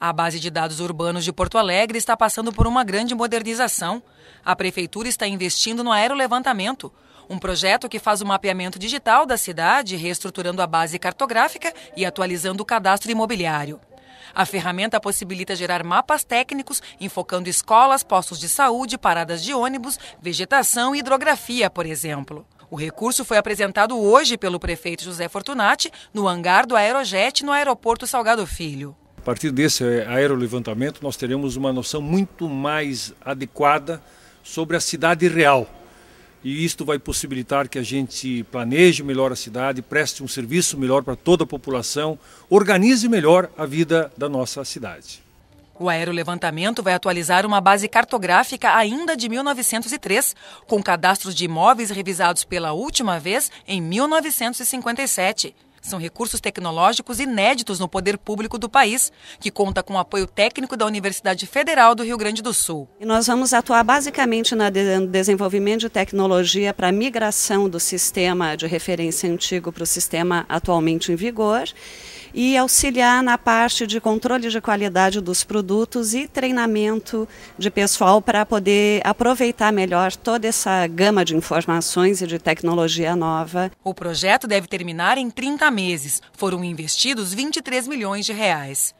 A base de dados urbanos de Porto Alegre está passando por uma grande modernização. A prefeitura está investindo no aerolevantamento, um projeto que faz o mapeamento digital da cidade, reestruturando a base cartográfica e atualizando o cadastro imobiliário. A ferramenta possibilita gerar mapas técnicos enfocando escolas, postos de saúde, paradas de ônibus, vegetação e hidrografia, por exemplo. O recurso foi apresentado hoje pelo prefeito José Fortunati no hangar do Aerojet no aeroporto Salgado Filho. A partir desse eh, aerolevantamento, nós teremos uma noção muito mais adequada sobre a cidade real. E isto vai possibilitar que a gente planeje melhor a cidade, preste um serviço melhor para toda a população, organize melhor a vida da nossa cidade. O aerolevantamento vai atualizar uma base cartográfica ainda de 1903, com cadastros de imóveis revisados pela última vez em 1957. São recursos tecnológicos inéditos no poder público do país, que conta com o apoio técnico da Universidade Federal do Rio Grande do Sul. E nós vamos atuar basicamente no desenvolvimento de tecnologia para a migração do sistema de referência antigo para o sistema atualmente em vigor e auxiliar na parte de controle de qualidade dos produtos e treinamento de pessoal para poder aproveitar melhor toda essa gama de informações e de tecnologia nova. O projeto deve terminar em 30 meses foram investidos 23 milhões de reais.